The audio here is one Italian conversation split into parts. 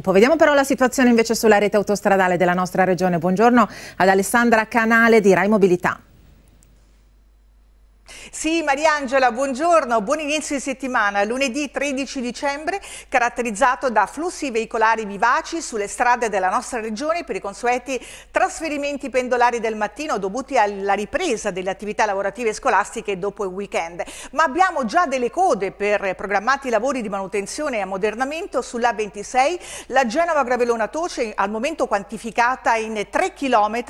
Vediamo però la situazione invece sulla rete autostradale della nostra regione. Buongiorno ad Alessandra Canale di Rai Mobilità. Sì, Mariangela, buongiorno, buon inizio di settimana. Lunedì 13 dicembre, caratterizzato da flussi veicolari vivaci sulle strade della nostra regione per i consueti trasferimenti pendolari del mattino dovuti alla ripresa delle attività lavorative e scolastiche dopo il weekend. Ma abbiamo già delle code per programmati lavori di manutenzione e ammodernamento sulla 26, la Genova-Gravelona Toce al momento quantificata in 3 km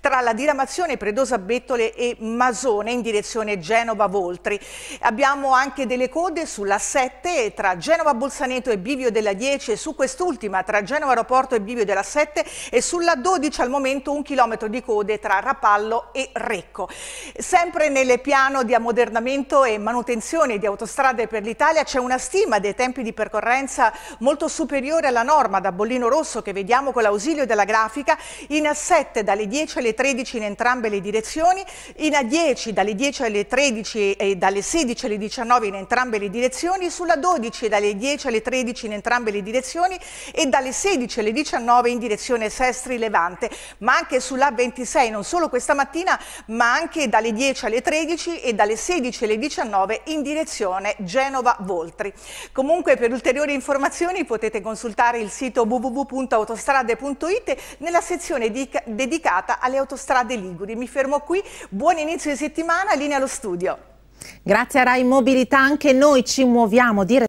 tra la diramazione Predosa Bettole e Masone in direzione Genova Genova-Voltri. Abbiamo anche delle code sulla 7 tra Genova-Bolzaneto e Bivio della 10 e su quest'ultima tra Genova Aeroporto e Bivio della 7 e sulla 12 al momento un chilometro di code tra Rapallo e Recco. Sempre nel piano di ammodernamento e manutenzione di autostrade per l'Italia c'è una stima dei tempi di percorrenza molto superiore alla norma da bollino rosso che vediamo con l'ausilio della grafica in A7 dalle 10 alle 13 in entrambe le direzioni, in A10 dalle 10 alle 13 13 e dalle 16 alle 19 in entrambe le direzioni, sulla 12 dalle 10 alle 13 in entrambe le direzioni e dalle 16 alle 19 in direzione Sestri Levante, ma anche sulla 26 non solo questa mattina ma anche dalle 10 alle 13 e dalle 16 alle 19 in direzione Genova Voltri. Comunque per ulteriori informazioni potete consultare il sito www.autostrade.it nella sezione dedicata alle autostrade Liguri. Mi fermo qui, buon inizio di settimana, linea allo studio. Grazie a Rai Mobilità anche noi ci muoviamo direttamente